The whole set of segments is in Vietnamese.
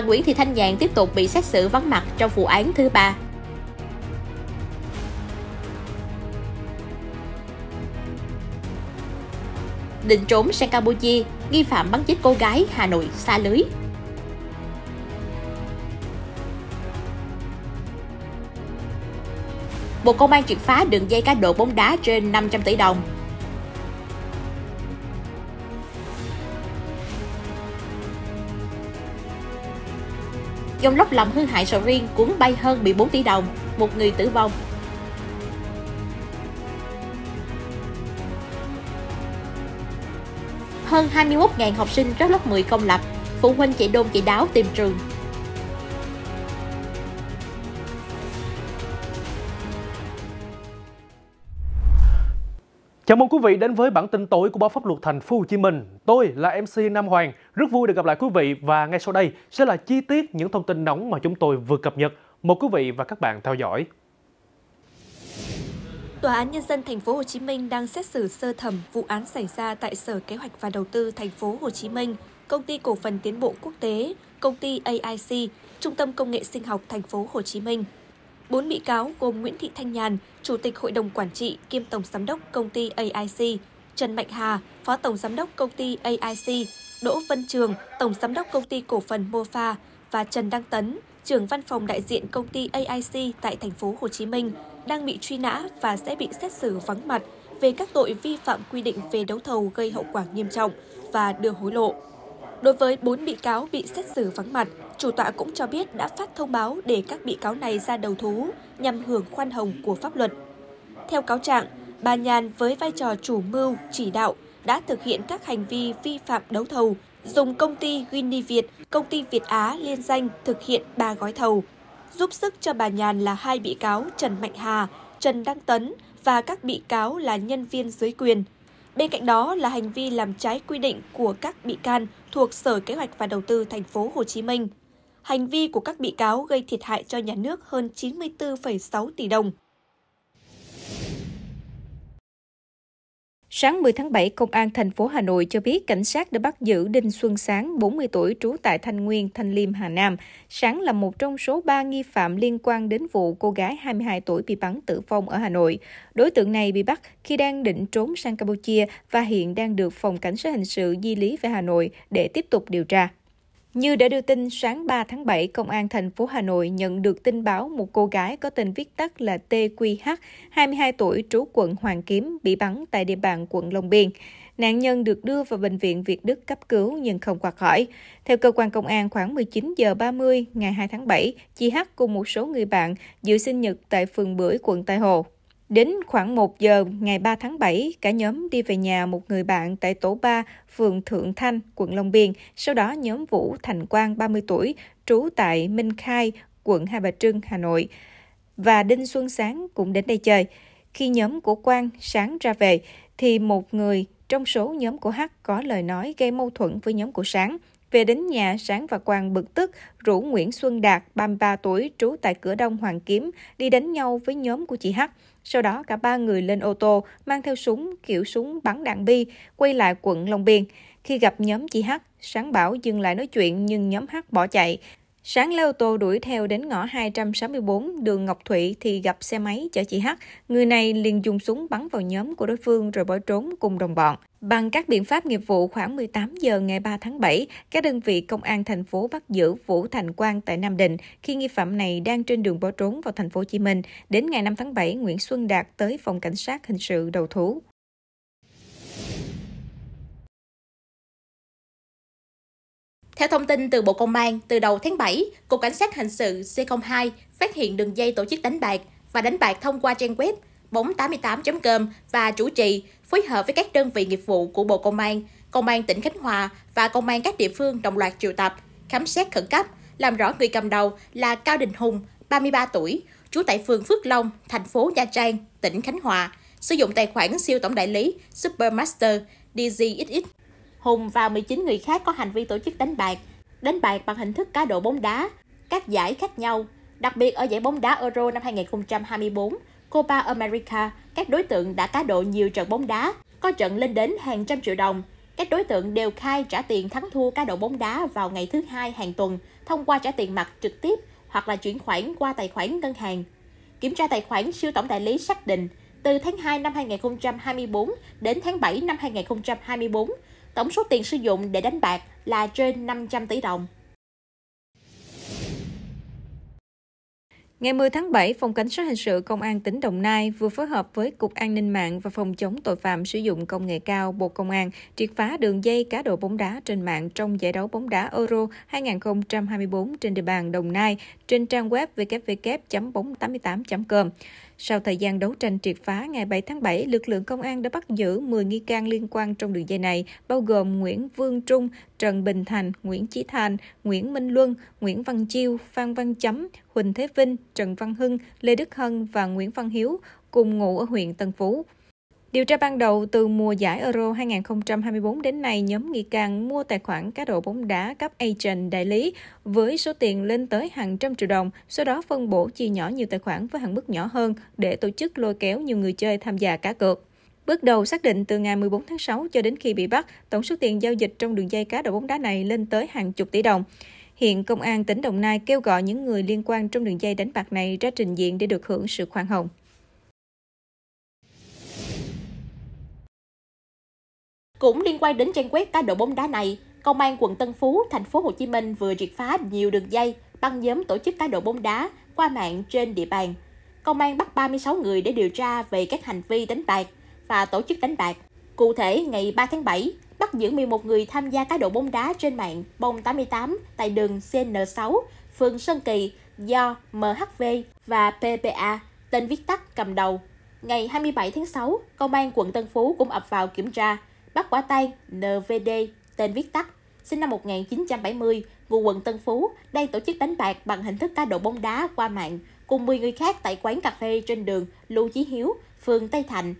bà Nguyễn Thị Thanh Nhàn tiếp tục bị xét xử vắng mặt trong vụ án thứ ba. Định trốn sang Campuchia, nghi phạm bắn chết cô gái Hà Nội xa lưới. Bộ Công an triệt phá đường dây cá độ bóng đá trên 500 tỷ đồng, dòng lốc làm hư hại sầu riêng cuốn bay hơn 14 tỷ đồng, một người tử vong. Hơn 21.000 học sinh rớt lớp 10 công lập, phụ huynh chạy đôn chạy đáo tìm trường, Chào mừng quý vị đến với bản tin tối của báo pháp luật thành phố Hồ Chí Minh. Tôi là MC Nam Hoàng, rất vui được gặp lại quý vị và ngay sau đây sẽ là chi tiết những thông tin nóng mà chúng tôi vừa cập nhật. Mời quý vị và các bạn theo dõi. Tòa án nhân dân thành phố Hồ Chí Minh đang xét xử sơ thẩm vụ án xảy ra tại Sở Kế hoạch và Đầu tư thành phố Hồ Chí Minh, Công ty Cổ phần Tiến bộ Quốc tế, Công ty AIC, Trung tâm Công nghệ Sinh học thành phố Hồ Chí Minh bốn bị cáo gồm Nguyễn Thị Thanh Nhàn, Chủ tịch Hội đồng Quản trị kiêm Tổng Giám đốc Công ty AIC, Trần Mạnh Hà, Phó Tổng Giám đốc Công ty AIC, Đỗ Vân Trường, Tổng Giám đốc Công ty Cổ phần Mofa và Trần Đăng Tấn, trưởng văn phòng đại diện công ty AIC tại thành phố Hồ Chí Minh, đang bị truy nã và sẽ bị xét xử vắng mặt về các tội vi phạm quy định về đấu thầu gây hậu quả nghiêm trọng và đưa hối lộ. Đối với 4 bị cáo bị xét xử vắng mặt, chủ tọa cũng cho biết đã phát thông báo để các bị cáo này ra đầu thú nhằm hưởng khoan hồng của pháp luật. Theo cáo trạng, bà Nhàn với vai trò chủ mưu, chỉ đạo đã thực hiện các hành vi vi phạm đấu thầu, dùng công ty Gini Việt, công ty Việt Á liên danh thực hiện 3 gói thầu. Giúp sức cho bà Nhàn là hai bị cáo Trần Mạnh Hà, Trần Đăng Tấn và các bị cáo là nhân viên dưới quyền. Bên cạnh đó là hành vi làm trái quy định của các bị can – thuộc Sở Kế hoạch và Đầu tư thành phố Hồ Chí Minh. Hành vi của các bị cáo gây thiệt hại cho nhà nước hơn 94,6 tỷ đồng. Sáng 10 tháng 7, Công an thành phố Hà Nội cho biết cảnh sát đã bắt giữ Đinh Xuân Sáng, 40 tuổi, trú tại Thanh Nguyên, Thanh Liêm, Hà Nam. Sáng là một trong số 3 nghi phạm liên quan đến vụ cô gái 22 tuổi bị bắn tử vong ở Hà Nội. Đối tượng này bị bắt khi đang định trốn sang Campuchia và hiện đang được Phòng Cảnh sát Hình sự di lý về Hà Nội để tiếp tục điều tra. Như đã đưa tin, sáng 3 tháng 7, Công an thành phố Hà Nội nhận được tin báo một cô gái có tên viết tắt là TQH, 22 tuổi, trú quận Hoàng Kiếm, bị bắn tại địa bàn quận Long Biên. Nạn nhân được đưa vào bệnh viện Việt Đức cấp cứu nhưng không qua khỏi. Theo cơ quan công an, khoảng 19 giờ 30 ngày 2 tháng 7, chị H cùng một số người bạn dự sinh nhật tại phường Bưởi, quận Tây Hồ. Đến khoảng 1 giờ ngày 3 tháng 7, cả nhóm đi về nhà một người bạn tại tổ 3, phường Thượng Thanh, quận Long Biên. Sau đó nhóm Vũ Thành Quang, 30 tuổi, trú tại Minh Khai, quận Hai Bà Trưng, Hà Nội. Và Đinh Xuân Sáng cũng đến đây chơi. Khi nhóm của Quang sáng ra về, thì một người trong số nhóm của Hắc có lời nói gây mâu thuẫn với nhóm của Sáng. Về đến nhà, Sáng và Quang bực tức rủ Nguyễn Xuân Đạt, 33 tuổi, trú tại cửa đông Hoàng Kiếm, đi đánh nhau với nhóm của chị H. Sau đó cả ba người lên ô tô, mang theo súng, kiểu súng bắn đạn bi, quay lại quận Long Biên. Khi gặp nhóm chị H, Sáng bảo dừng lại nói chuyện nhưng nhóm H bỏ chạy, Sáng lấy ô tô đuổi theo đến ngõ 264 đường Ngọc Thụy thì gặp xe máy chở chị H. Người này liền dùng súng bắn vào nhóm của đối phương rồi bỏ trốn cùng đồng bọn. Bằng các biện pháp nghiệp vụ khoảng 18 giờ ngày 3 tháng 7, các đơn vị công an thành phố bắt giữ Vũ Thành Quang tại Nam Định khi nghi phạm này đang trên đường bỏ trốn vào thành phố Hồ Chí Minh. Đến ngày 5 tháng 7, Nguyễn Xuân Đạt tới phòng cảnh sát hình sự đầu thú. Theo thông tin từ Bộ Công an, từ đầu tháng 7, Cục Cảnh sát Hình sự C02 phát hiện đường dây tổ chức đánh bạc và đánh bạc thông qua trang web bóng88.com và chủ trì phối hợp với các đơn vị nghiệp vụ của Bộ Công an, Công an tỉnh Khánh Hòa và Công an các địa phương đồng loạt triệu tập, khám xét khẩn cấp, làm rõ người cầm đầu là Cao Đình Hùng, 33 tuổi, trú tại phường Phước Long, thành phố Nha Trang, tỉnh Khánh Hòa, sử dụng tài khoản siêu tổng đại lý Supermaster DZXX Hùng và 19 người khác có hành vi tổ chức đánh bạc, đánh bạc bằng hình thức cá độ bóng đá, các giải khác nhau. Đặc biệt ở giải bóng đá Euro năm 2024, Copa America, các đối tượng đã cá độ nhiều trận bóng đá, có trận lên đến hàng trăm triệu đồng. Các đối tượng đều khai trả tiền thắng thua cá độ bóng đá vào ngày thứ hai hàng tuần thông qua trả tiền mặt trực tiếp hoặc là chuyển khoản qua tài khoản ngân hàng. Kiểm tra tài khoản siêu tổng đại lý xác định từ tháng 2 năm 2024 đến tháng 7 năm 2024, Tổng số tiền sử dụng để đánh bạc là trên 500 tỷ đồng. Ngày 10 tháng 7, Phòng Cảnh sát Hình sự Công an tỉnh Đồng Nai vừa phối hợp với Cục An ninh mạng và Phòng chống tội phạm sử dụng công nghệ cao Bộ Công an triệt phá đường dây cá độ bóng đá trên mạng trong giải đấu bóng đá Euro 2024 trên địa bàn Đồng Nai trên trang web www.bóng88.com. Sau thời gian đấu tranh triệt phá ngày 7 tháng 7, lực lượng công an đã bắt giữ 10 nghi can liên quan trong đường dây này, bao gồm Nguyễn Vương Trung, Trần Bình Thành, Nguyễn Chí Thành, Nguyễn Minh Luân, Nguyễn Văn Chiêu, Phan Văn Chấm, Huỳnh Thế Vinh, Trần Văn Hưng, Lê Đức Hân và Nguyễn Văn Hiếu, cùng ngụ ở huyện Tân Phú. Điều tra ban đầu, từ mùa giải Euro 2024 đến nay, nhóm nghi can mua tài khoản cá độ bóng đá cấp agent đại lý với số tiền lên tới hàng trăm triệu đồng, sau đó phân bổ chia nhỏ nhiều tài khoản với hạn mức nhỏ hơn để tổ chức lôi kéo nhiều người chơi tham gia cá cược. Bước đầu xác định từ ngày 14 tháng 6 cho đến khi bị bắt, tổng số tiền giao dịch trong đường dây cá độ bóng đá này lên tới hàng chục tỷ đồng. Hiện Công an tỉnh Đồng Nai kêu gọi những người liên quan trong đường dây đánh bạc này ra trình diện để được hưởng sự khoan hồng. Cũng liên quan đến trang web cá độ bóng đá này, Công an quận Tân Phú, thành phố Hồ Chí Minh vừa triệt phá nhiều đường dây băng nhóm tổ chức cá độ bóng đá qua mạng trên địa bàn. Công an bắt 36 người để điều tra về các hành vi đánh bạc và tổ chức đánh bạc. Cụ thể, ngày 3 tháng 7, bắt giữ 11 người tham gia cá độ bóng đá trên mạng Bông 88 tại đường CN6, phường Sơn Kỳ do MHV và PPA, tên viết tắt, cầm đầu. Ngày 27 tháng 6, Công an quận Tân Phú cũng ập vào kiểm tra, bắt quả tay NVD, tên viết tắt, sinh năm 1970, ngụ quận Tân Phú, đang tổ chức đánh bạc bằng hình thức cá độ bóng đá qua mạng cùng 10 người khác tại quán cà phê trên đường Lưu Chí Hiếu, phường Tây Thành.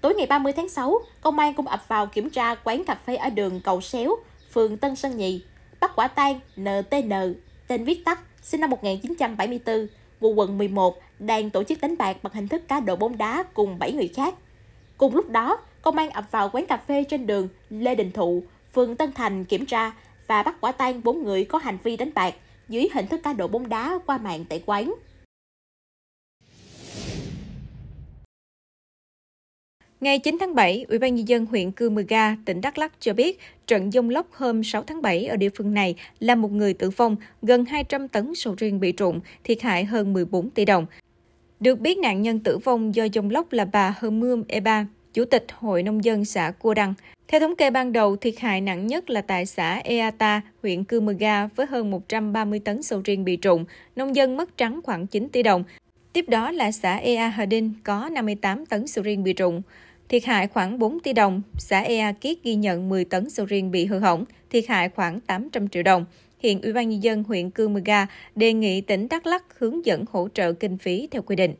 Tối ngày 30 tháng 6, công an cũng ập vào kiểm tra quán cà phê ở đường Cầu Xéo, phường Tân Sơn nhị bắt quả tang NTN, tên viết tắt, sinh năm 1974, ngụ quận 11, đang tổ chức đánh bạc bằng hình thức cá độ bóng đá cùng 7 người khác. Cùng lúc đó, công an ập vào quán cà phê trên đường Lê Đình Thụ, phường Tân Thành kiểm tra và bắt quả tang 4 người có hành vi đánh bạc dưới hình thức cá độ bóng đá qua mạng tại quán. Ngày 9 tháng 7, Ủy ban nhân dân huyện Cư Mờ Ga, tỉnh Đắk Lắk cho biết, trận dông lốc hôm 6 tháng 7 ở địa phương này làm một người tử vong, gần 200 tấn sầu riêng bị trụng, thiệt hại hơn 14 tỷ đồng. Được biết nạn nhân tử vong do dông lốc là bà Hơm Mươm Eba, Chủ tịch Hội Nông dân xã Cua Đăng. Theo thống kê ban đầu, thiệt hại nặng nhất là tại xã Eata, huyện Cư Mờ Ga với hơn 130 tấn sầu riêng bị trụng. Nông dân mất trắng khoảng 9 tỷ đồng. Tiếp đó là xã Ea Hờ Đinh có 58 tấn sầu riêng bị trụng. Thiệt hại khoảng 4 tỷ đồng, xã Ea Kiết ghi nhận 10 tấn sầu riêng bị hư hỏng, thiệt hại khoảng 800 triệu đồng. Hiện Ủy ban nhân dân huyện Cư Mờ Ga đề nghị tỉnh Đắk lắc hướng dẫn hỗ trợ kinh phí theo quy định.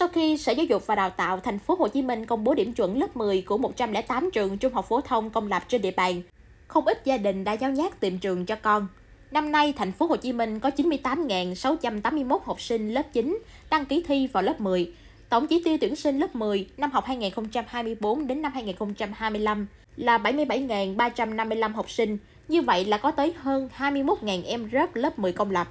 Sau khi Sở Giáo dục và Đào tạo thành phố Hồ Chí Minh công bố điểm chuẩn lớp 10 của 108 trường trung học phổ thông công lập trên địa bàn, không ít gia đình đã giáo giác tìm trường cho con. Năm nay, thành phố Hồ Chí Minh có 98.681 học sinh lớp 9 đăng ký thi vào lớp 10. Tổng chỉ tiêu tuyển sinh lớp 10 năm học 2024 đến năm 2025 là 77.355 học sinh, như vậy là có tới hơn 21.000 em rớt lớp 10 công lập.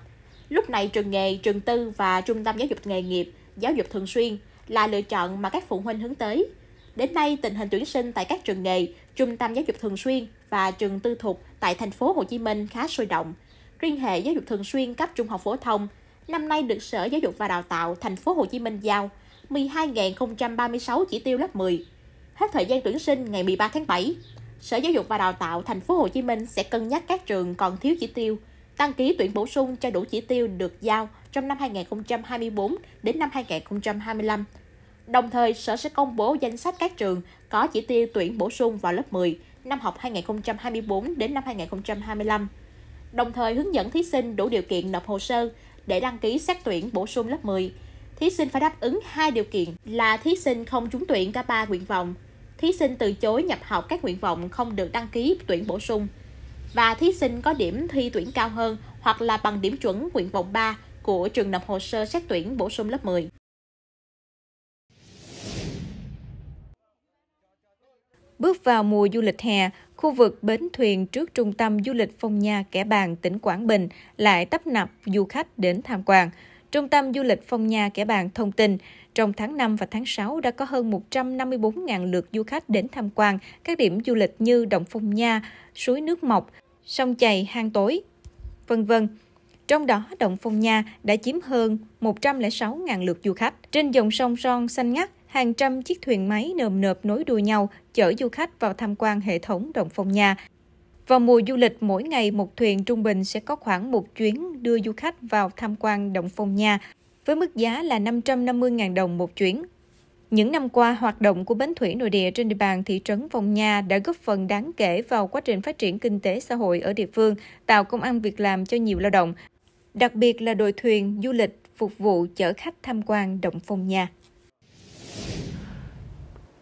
Lúc này trường nghề, trường tư và trung tâm giáo dục nghề nghiệp giáo dục thường xuyên là lựa chọn mà các phụ huynh hướng tới. Đến nay, tình hình tuyển sinh tại các trường nghề, trung tâm giáo dục thường xuyên và trường tư thục tại thành phố Hồ Chí Minh khá sôi động. Riêng hệ giáo dục thường xuyên cấp trung học phổ thông năm nay được Sở Giáo dục và Đào tạo thành phố Hồ Chí Minh giao 12.036 chỉ tiêu lớp 10. Hết thời gian tuyển sinh ngày 13 tháng 7, Sở Giáo dục và Đào tạo thành phố Hồ Chí Minh sẽ cân nhắc các trường còn thiếu chỉ tiêu, đăng ký tuyển bổ sung cho đủ chỉ tiêu được giao trong năm 2024 đến năm 2025. Đồng thời, Sở sẽ công bố danh sách các trường có chỉ tiêu tuyển bổ sung vào lớp 10 năm học 2024 đến năm 2025. Đồng thời hướng dẫn thí sinh đủ điều kiện nộp hồ sơ để đăng ký xét tuyển bổ sung lớp 10. Thí sinh phải đáp ứng hai điều kiện là thí sinh không trúng tuyển cả ba nguyện vọng, thí sinh từ chối nhập học các nguyện vọng không được đăng ký tuyển bổ sung và thí sinh có điểm thi tuyển cao hơn hoặc là bằng điểm chuẩn nguyện vọng 3 của trường nộp hồ sơ xét tuyển bổ sung lớp 10. Bước vào mùa du lịch hè, khu vực bến thuyền trước trung tâm du lịch Phong Nha Kẻ Bàng, tỉnh Quảng Bình lại tấp nập du khách đến tham quan. Trung tâm du lịch Phong Nha Kẻ Bàng thông tin, trong tháng 5 và tháng 6 đã có hơn 154.000 lượt du khách đến tham quan các điểm du lịch như Động Phong Nha, Suối Nước Mọc, Sông Chày, Hang Tối, vân vân. Trong đó, động Phong Nha đã chiếm hơn 106.000 lượt du khách. Trên dòng sông Son xanh ngắt, hàng trăm chiếc thuyền máy nườm nượp nối đuôi nhau chở du khách vào tham quan hệ thống động Phong Nha. Vào mùa du lịch, mỗi ngày một thuyền trung bình sẽ có khoảng một chuyến đưa du khách vào tham quan động Phong Nha với mức giá là 550.000 đồng một chuyến. Những năm qua, hoạt động của bến thủy nội địa trên địa bàn thị trấn Phong Nha đã góp phần đáng kể vào quá trình phát triển kinh tế xã hội ở địa phương, tạo công ăn việc làm cho nhiều lao động, đặc biệt là đội thuyền du lịch phục vụ chở khách tham quan động Phong Nha.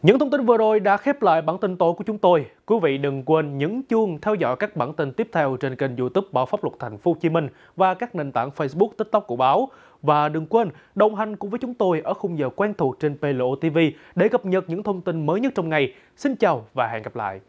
Những thông tin vừa rồi đã khép lại bản tin tối của chúng tôi. Quý vị đừng quên nhấn chuông theo dõi các bản tin tiếp theo trên kênh YouTube Báo Pháp Luật Thành phố Hồ Chí Minh và các nền tảng Facebook, TikTok của báo. Và đừng quên đồng hành cùng với chúng tôi ở khung giờ quen thuộc trên PLO TV để cập nhật những thông tin mới nhất trong ngày. Xin chào và hẹn gặp lại.